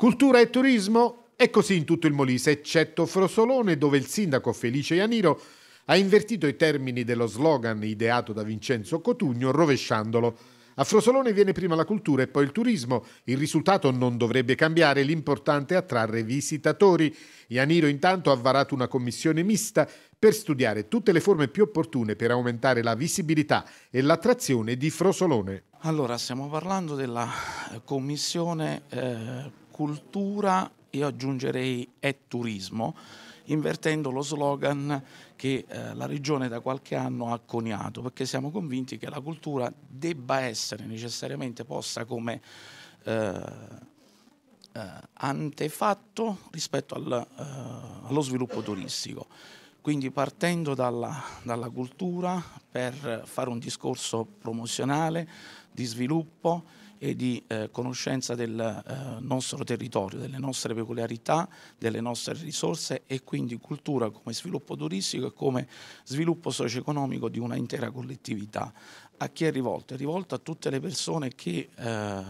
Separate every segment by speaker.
Speaker 1: Cultura e turismo? È così in tutto il Molise, eccetto Frosolone, dove il sindaco Felice Ianiro ha invertito i termini dello slogan ideato da Vincenzo Cotugno, rovesciandolo. A Frosolone viene prima la cultura e poi il turismo. Il risultato non dovrebbe cambiare, l'importante è attrarre visitatori. Ianiro intanto ha varato una commissione mista per studiare tutte le forme più opportune per aumentare la visibilità e l'attrazione di Frosolone.
Speaker 2: Allora, stiamo parlando della eh, Commissione eh, Cultura, io aggiungerei e turismo, invertendo lo slogan che eh, la Regione da qualche anno ha coniato, perché siamo convinti che la cultura debba essere necessariamente posta come eh, eh, antefatto rispetto al, eh, allo sviluppo turistico. Quindi partendo dalla, dalla cultura per fare un discorso promozionale, di sviluppo e di eh, conoscenza del eh, nostro territorio, delle nostre peculiarità, delle nostre risorse e quindi cultura come sviluppo turistico e come sviluppo socio-economico di una intera collettività. A chi è rivolto? È rivolto a tutte le persone che eh,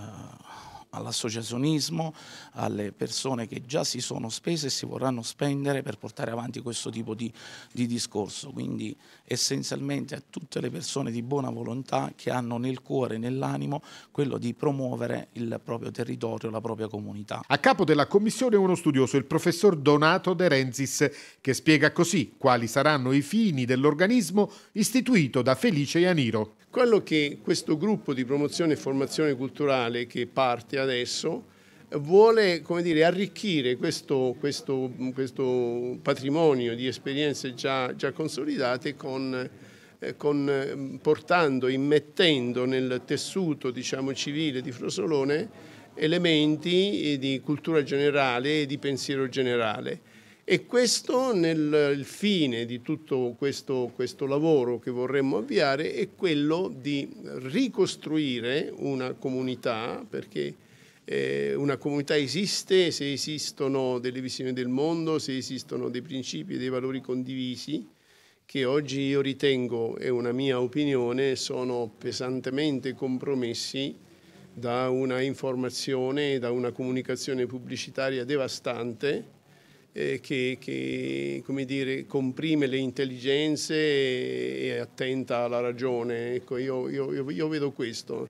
Speaker 2: all'associazionismo, alle persone che già si sono spese e si vorranno spendere per portare avanti questo tipo di, di discorso. Quindi essenzialmente a tutte le persone di buona volontà che hanno nel cuore e nell'animo quello di promuovere il proprio territorio, la propria comunità.
Speaker 1: A capo della commissione uno studioso, il professor Donato De Renzis, che spiega così quali saranno i fini dell'organismo istituito da Felice Ianiro.
Speaker 3: Quello che questo gruppo di promozione e formazione culturale che parte adesso vuole dire, arricchire questo, questo, questo, patrimonio di esperienze già, già consolidate con, eh, con, ehm, portando, immettendo nel tessuto diciamo, civile di Frosolone elementi eh, di cultura generale e di pensiero generale. E questo nel fine di tutto questo, questo lavoro che vorremmo avviare è quello di ricostruire una comunità, perché eh, una comunità esiste se esistono delle visioni del mondo, se esistono dei principi e dei valori condivisi che oggi io ritengo, è una mia opinione, sono pesantemente compromessi da una informazione, da una comunicazione pubblicitaria devastante eh, che, che dire, comprime le intelligenze e, e attenta alla ragione. Ecco, io, io, io vedo questo.